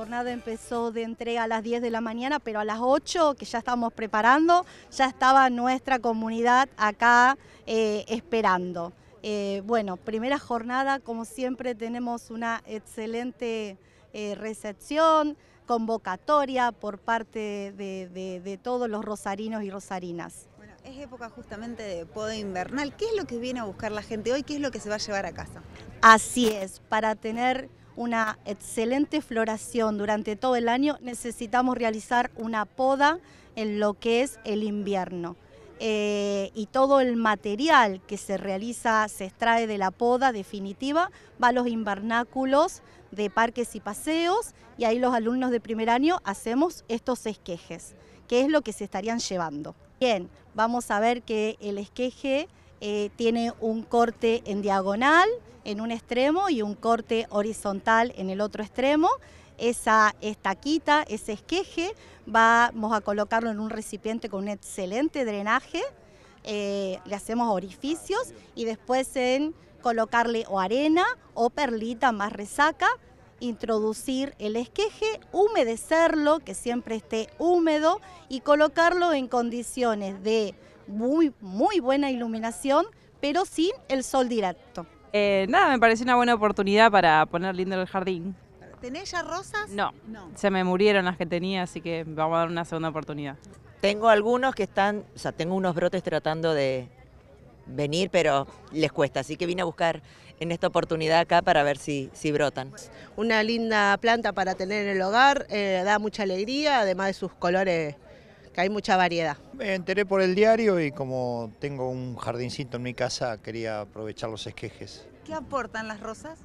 jornada empezó de entrega a las 10 de la mañana, pero a las 8, que ya estamos preparando, ya estaba nuestra comunidad acá eh, esperando. Eh, bueno, primera jornada, como siempre, tenemos una excelente eh, recepción, convocatoria por parte de, todos los rosarinos y rosarinas. Es época justamente de poda invernal. ¿Qué es lo que viene a buscar la gente hoy? ¿Qué es lo que se va a llevar a casa? Así es, para tener una excelente floración durante todo el año, necesitamos realizar una poda en lo que es el invierno. Eh, y todo el material que se realiza, se extrae de la poda definitiva, va a los invernáculos de parques y paseos y ahí los alumnos de primer año hacemos estos esquejes, que es lo que se estarían llevando. Bien, vamos a ver que el esqueje eh, tiene un corte en diagonal, en un extremo y un corte horizontal en el otro extremo. Esa estaquita, ese esqueje, vamos a colocarlo en un recipiente con un excelente drenaje. Eh, le hacemos orificios y después en colocarle o arena o perlita más resaca, introducir el esqueje, humedecerlo, que siempre esté húmedo, y colocarlo en condiciones de muy, muy buena iluminación, pero sin el sol directo. Eh, nada, me pareció una buena oportunidad para poner lindo el jardín. ¿Tenés ya rosas? No, se me murieron las que tenía, así que vamos a dar una segunda oportunidad. Tengo algunos que están, o sea, tengo unos brotes tratando de venir, pero les cuesta, así que vine a buscar en esta oportunidad acá para ver si, si brotan. Una linda planta para tener en el hogar, eh, da mucha alegría, además de sus colores que hay mucha variedad. Me enteré por el diario y como tengo un jardincito en mi casa, quería aprovechar los esquejes. ¿Qué aportan las rosas?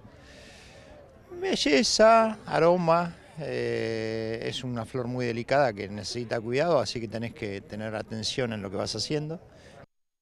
Belleza, aroma, eh, es una flor muy delicada que necesita cuidado, así que tenés que tener atención en lo que vas haciendo.